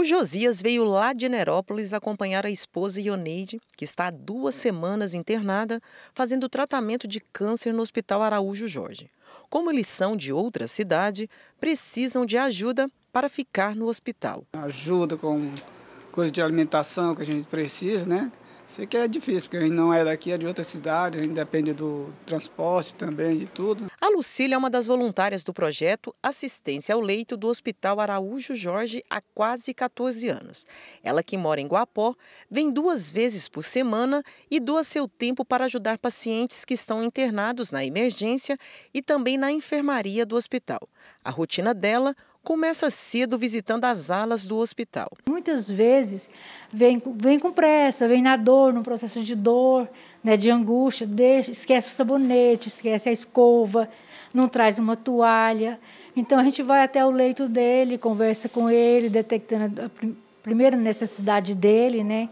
O Josias veio lá de Nerópolis acompanhar a esposa Ioneide, que está há duas semanas internada, fazendo tratamento de câncer no Hospital Araújo Jorge. Como eles são de outra cidade, precisam de ajuda para ficar no hospital. Ajuda com coisa de alimentação que a gente precisa, né? Sei que é difícil, porque a gente não é daqui, é de outra cidade, a gente depende do transporte também, de tudo. A Lucília é uma das voluntárias do projeto Assistência ao Leito do Hospital Araújo Jorge há quase 14 anos. Ela, que mora em Guapó, vem duas vezes por semana e doa seu tempo para ajudar pacientes que estão internados na emergência e também na enfermaria do hospital. A rotina dela, começa cedo visitando as alas do hospital. Muitas vezes vem, vem com pressa, vem na dor, no processo de dor, né, de angústia, deixa, esquece o sabonete, esquece a escova, não traz uma toalha. Então a gente vai até o leito dele, conversa com ele, detectando a primeira necessidade dele, né?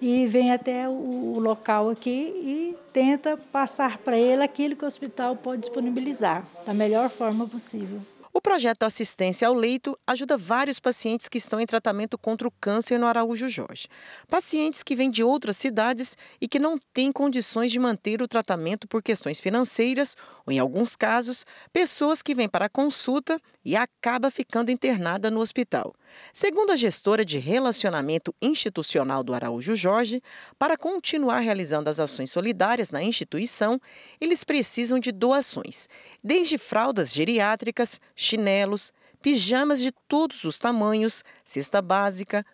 E vem até o local aqui e tenta passar para ele aquilo que o hospital pode disponibilizar, da melhor forma possível. O projeto Assistência ao Leito ajuda vários pacientes que estão em tratamento contra o câncer no Araújo Jorge. Pacientes que vêm de outras cidades e que não têm condições de manter o tratamento por questões financeiras ou, em alguns casos, pessoas que vêm para a consulta e acaba ficando internada no hospital. Segundo a gestora de relacionamento institucional do Araújo Jorge, para continuar realizando as ações solidárias na instituição, eles precisam de doações, desde fraldas geriátricas, chinelos, pijamas de todos os tamanhos, cesta básica,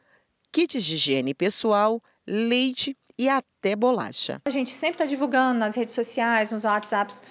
kits de higiene pessoal, leite e até bolacha. A gente sempre está divulgando nas redes sociais, nos WhatsApps,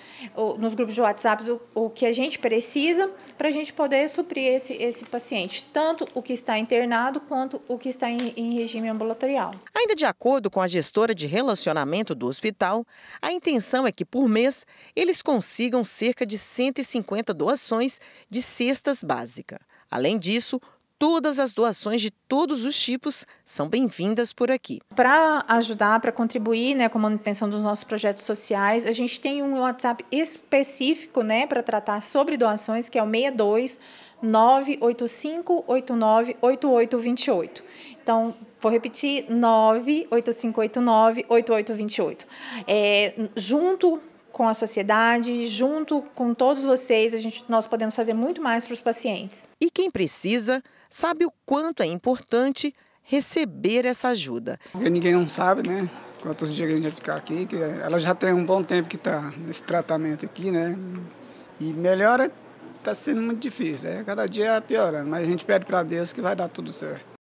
nos grupos de WhatsApp, o, o que a gente precisa para a gente poder suprir esse, esse paciente, tanto o que está internado quanto o que está em, em regime ambulatorial. Ainda de acordo com a gestora de relacionamento do hospital, a intenção é que por mês eles consigam cerca de 150 doações de cestas básicas. Além disso, Todas as doações de todos os tipos são bem-vindas por aqui. Para ajudar, para contribuir né, com a manutenção dos nossos projetos sociais, a gente tem um WhatsApp específico né, para tratar sobre doações, que é o 62 985 89 8828. Então, vou repetir, 98589 8828. É, junto com a sociedade, junto com todos vocês, a gente, nós podemos fazer muito mais para os pacientes. E quem precisa sabe o quanto é importante receber essa ajuda. Porque ninguém não sabe, né? Quantos dias a gente vai ficar aqui, que ela já tem um bom tempo que está nesse tratamento aqui, né? E melhora está sendo muito difícil, é né? cada dia piorando, mas a gente pede para Deus que vai dar tudo certo.